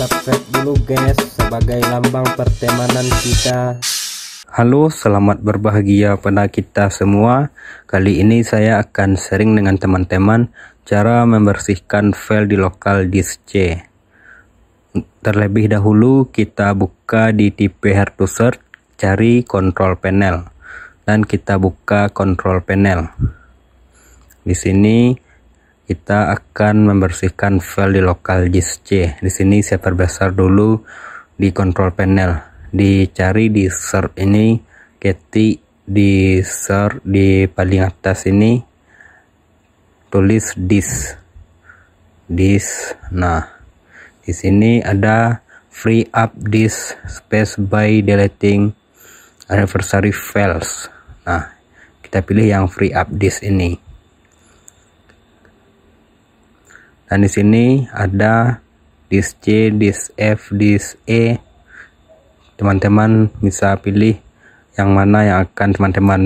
subscribe dulu guys sebagai lambang pertemanan kita Halo selamat berbahagia pada kita semua Kali ini saya akan sharing dengan teman-teman cara membersihkan file di lokal disk C Terlebih dahulu kita buka di tipe hard to search cari control panel dan kita buka control panel di sini kita akan membersihkan file di lokal disk C. Di sini saya perbesar dulu di control panel. Dicari di search ini, ketik di search di paling atas ini tulis disk. Disk. Nah, di sini ada free up disk space by deleting anniversary files. Nah, kita pilih yang free up disk ini. dan di sini ada disk C, disk F, disk E teman-teman bisa pilih yang mana yang akan teman-teman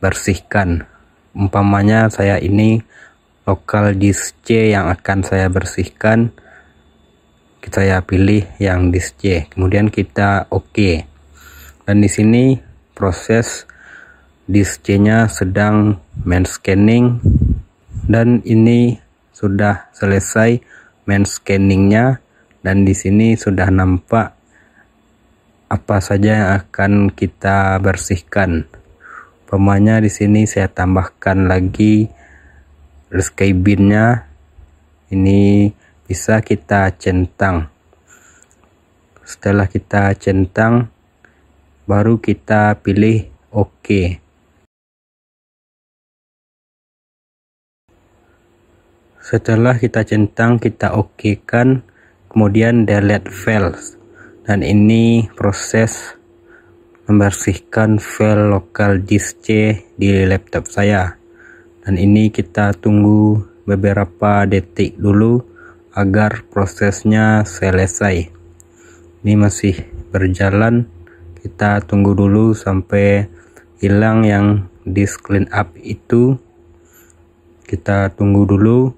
bersihkan umpamanya saya ini lokal disk C yang akan saya bersihkan saya pilih yang disk C kemudian kita oke dan di sini proses disk C nya sedang main scanning dan ini sudah selesai main scanningnya dan di sini sudah nampak apa saja yang akan kita bersihkan pemanya di sini saya tambahkan lagi sky binnya ini bisa kita centang setelah kita centang baru kita pilih oke OK. Setelah kita centang, kita oke kan, kemudian delete files. Dan ini proses membersihkan file lokal disk C di laptop saya. Dan ini kita tunggu beberapa detik dulu agar prosesnya selesai. Ini masih berjalan. Kita tunggu dulu sampai hilang yang disk clean up itu. Kita tunggu dulu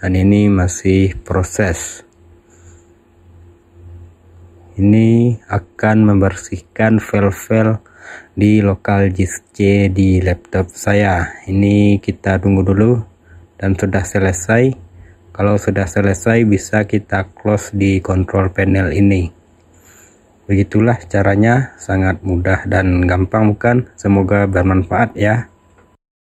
dan ini masih proses. Ini akan membersihkan file-file di lokal disk C di laptop saya. Ini kita tunggu dulu dan sudah selesai. Kalau sudah selesai bisa kita close di control panel ini. Begitulah caranya, sangat mudah dan gampang bukan? Semoga bermanfaat ya.